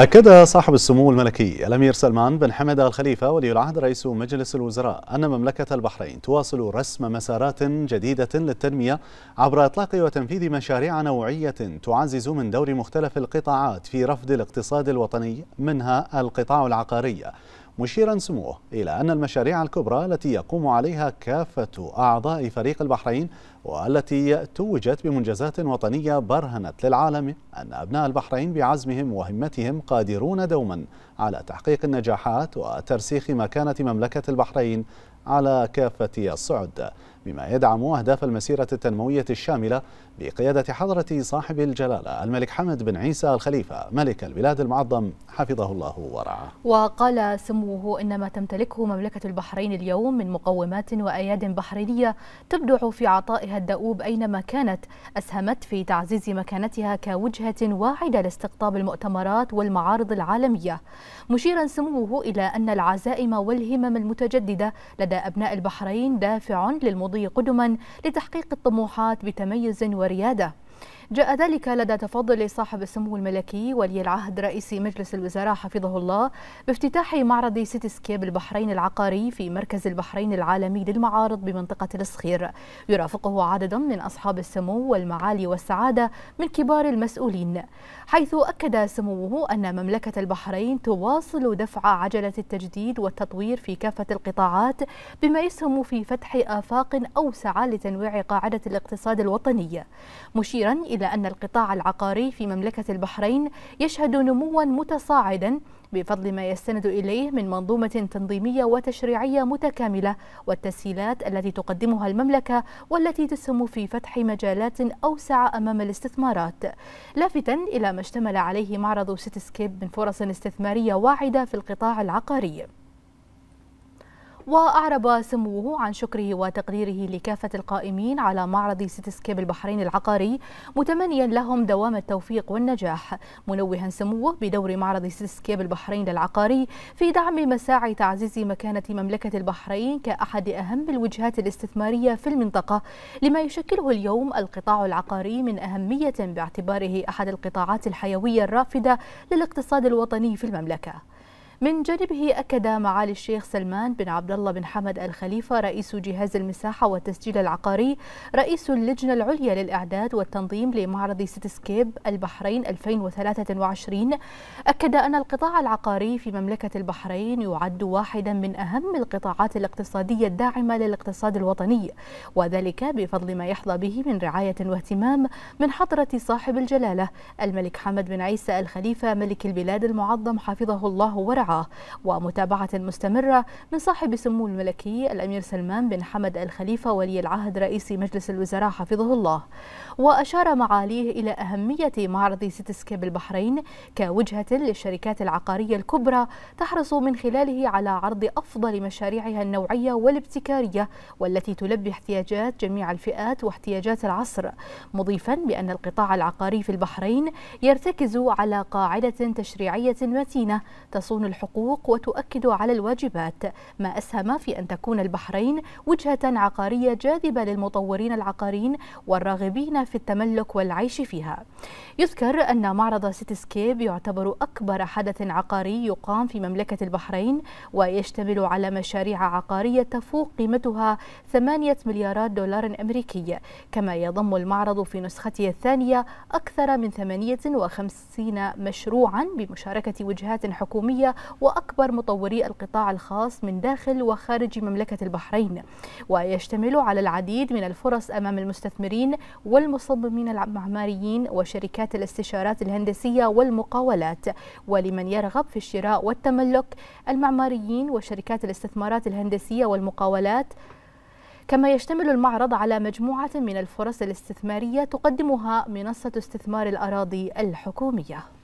أكد صاحب السمو الملكي الأمير سلمان بن حمد الخليفة ولي العهد رئيس مجلس الوزراء أن مملكة البحرين تواصل رسم مسارات جديدة للتنمية عبر إطلاق وتنفيذ مشاريع نوعية تعزز من دور مختلف القطاعات في رفض الاقتصاد الوطني منها القطاع العقاري مشيرا سموه إلى أن المشاريع الكبرى التي يقوم عليها كافة أعضاء فريق البحرين والتي توجت بمنجزات وطنية برهنت للعالم أن أبناء البحرين بعزمهم وهمتهم قادرون دوما على تحقيق النجاحات وترسيخ مكانة مملكة البحرين على كافة الصعد بما يدعم أهداف المسيرة التنموية الشاملة بقيادة حضرة صاحب الجلالة الملك حمد بن عيسى الخليفة ملك البلاد المعظم حفظه الله ورعاه وقال سموه إن ما تمتلكه مملكة البحرين اليوم من مقومات وأياد بحرينية تبدع في عطائها الدؤوب أينما كانت أسهمت في تعزيز مكانتها كوجهة واعدة لاستقطاب المؤتمرات والمعارض العالمية مشيرا سموه إلى أن العزائم والهمم المتجددة لدى أبناء البحرين دافع للمضاعفة المضي قدما لتحقيق الطموحات بتميز وريادة جاء ذلك لدى تفضل صاحب السمو الملكي ولي العهد رئيس مجلس الوزراء حفظه الله بافتتاح معرض سكيب البحرين العقاري في مركز البحرين العالمي للمعارض بمنطقة الصخير يرافقه عدد من أصحاب السمو والمعالي والسعادة من كبار المسؤولين حيث أكد سموه أن مملكة البحرين تواصل دفع عجلة التجديد والتطوير في كافة القطاعات بما يسهم في فتح آفاق أوسع لتنويع قاعدة الاقتصاد الوطني مشيرا إلى إلى أن القطاع العقاري في مملكة البحرين يشهد نموا متصاعدا بفضل ما يستند إليه من منظومة تنظيمية وتشريعية متكاملة والتسهيلات التي تقدمها المملكة والتي تسهم في فتح مجالات أوسع أمام الاستثمارات لافتا إلى ما اشتمل عليه معرض سيتسكيب من فرص استثمارية واعدة في القطاع العقاري وأعرب سموه عن شكره وتقديره لكافة القائمين على معرض سيتسكيب البحرين العقاري متمنيا لهم دوام التوفيق والنجاح منوها سموه بدور معرض سيتسكيب البحرين العقاري في دعم مساعي تعزيز مكانة مملكة البحرين كأحد أهم الوجهات الاستثمارية في المنطقة لما يشكله اليوم القطاع العقاري من أهمية باعتباره أحد القطاعات الحيوية الرافدة للاقتصاد الوطني في المملكة من جانبه أكد معالي الشيخ سلمان بن عبد الله بن حمد الخليفة رئيس جهاز المساحة والتسجيل العقاري رئيس اللجنة العليا للإعداد والتنظيم لمعرض سيتسكيب البحرين 2023 أكد أن القطاع العقاري في مملكة البحرين يعد واحدا من أهم القطاعات الاقتصادية الداعمة للاقتصاد الوطني وذلك بفضل ما يحظى به من رعاية واهتمام من حضرة صاحب الجلالة الملك حمد بن عيسى الخليفة ملك البلاد المعظم حفظه الله ورعاه ومتابعة مستمرة من صاحب سمو الملكي الأمير سلمان بن حمد الخليفة ولي العهد رئيس مجلس الوزراء حفظه الله وأشار معاليه إلى أهمية معرض سيتسكيب البحرين كوجهة للشركات العقارية الكبرى تحرص من خلاله على عرض أفضل مشاريعها النوعية والابتكارية والتي تلبي احتياجات جميع الفئات واحتياجات العصر مضيفا بأن القطاع العقاري في البحرين يرتكز على قاعدة تشريعية متينة تصون الحكومة الحقوق وتؤكد على الواجبات ما أسهم في أن تكون البحرين وجهة عقارية جاذبة للمطورين العقاريين والراغبين في التملك والعيش فيها يذكر أن معرض سيتسكيب يعتبر أكبر حدث عقاري يقام في مملكة البحرين ويشتمل على مشاريع عقارية تفوق قيمتها 8 مليارات دولار أمريكي كما يضم المعرض في نسخته الثانية أكثر من 58 مشروعا بمشاركة وجهات حكومية وأكبر مطوري القطاع الخاص من داخل وخارج مملكة البحرين ويشتمل على العديد من الفرص أمام المستثمرين والمصممين المعماريين وشركات الاستشارات الهندسية والمقاولات ولمن يرغب في الشراء والتملك المعماريين وشركات الاستثمارات الهندسية والمقاولات كما يشتمل المعرض على مجموعة من الفرص الاستثمارية تقدمها منصة استثمار الأراضي الحكومية